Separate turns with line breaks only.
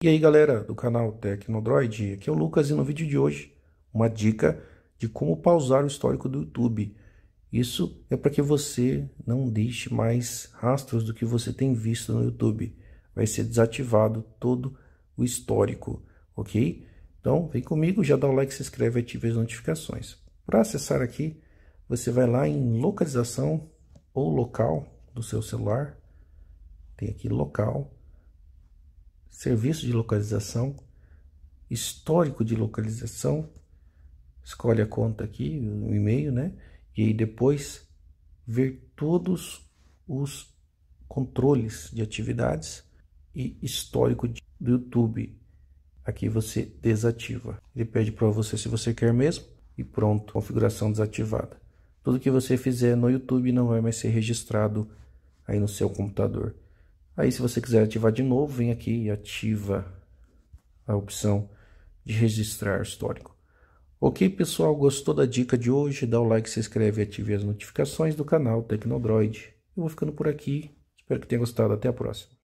E aí galera do canal Tecnodroid, aqui é o Lucas e no vídeo de hoje uma dica de como pausar o histórico do YouTube. Isso é para que você não deixe mais rastros do que você tem visto no YouTube. Vai ser desativado todo o histórico, ok? Então vem comigo, já dá o like, se inscreve e ative as notificações. Para acessar aqui, você vai lá em localização ou local do seu celular. Tem aqui local serviço de localização, histórico de localização, escolhe a conta aqui, o e-mail, né? E aí depois ver todos os controles de atividades e histórico do YouTube. Aqui você desativa. Ele pede para você se você quer mesmo e pronto, configuração desativada. Tudo que você fizer no YouTube não vai mais ser registrado aí no seu computador. Aí, se você quiser ativar de novo, vem aqui e ativa a opção de registrar histórico. Ok, pessoal, gostou da dica de hoje? Dá o like, se inscreve e ative as notificações do canal Tecnodroid. Eu vou ficando por aqui. Espero que tenha gostado. Até a próxima.